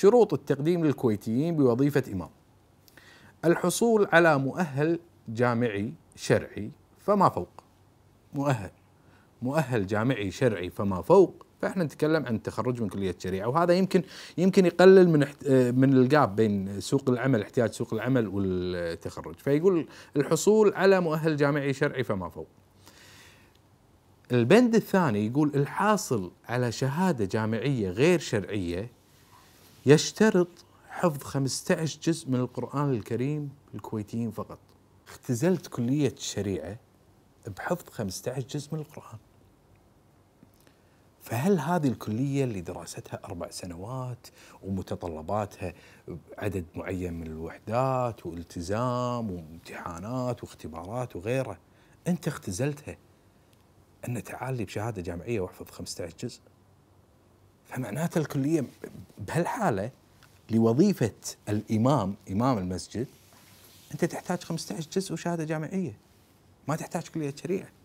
شروط التقديم للكويتيين بوظيفة إمام الحصول على مؤهل جامعي شرعي فما فوق مؤهل مؤهل جامعي شرعي فما فوق فاحنا نتكلم عن التخرج من كليه الشريعه وهذا يمكن يمكن يقلل من من الجاب بين سوق العمل احتياج سوق العمل والتخرج فيقول الحصول على مؤهل جامعي شرعي فما فوق البند الثاني يقول الحاصل على شهاده جامعيه غير شرعيه يشترط حفظ 15 جزء من القرآن الكريم للكويتيين فقط اختزلت كلية الشريعة بحفظ 15 جزء من القرآن فهل هذه الكلية اللي دراستها أربع سنوات ومتطلباتها عدد معين من الوحدات والتزام وامتحانات واختبارات وغيره أنت اختزلتها أن تعالي بشهادة جامعية واحفظ 15 جزء فمعناته الكلية بهالحاله لوظيفه الامام امام المسجد انت تحتاج 15 جزء وشهاده جامعيه ما تحتاج كليه شريعه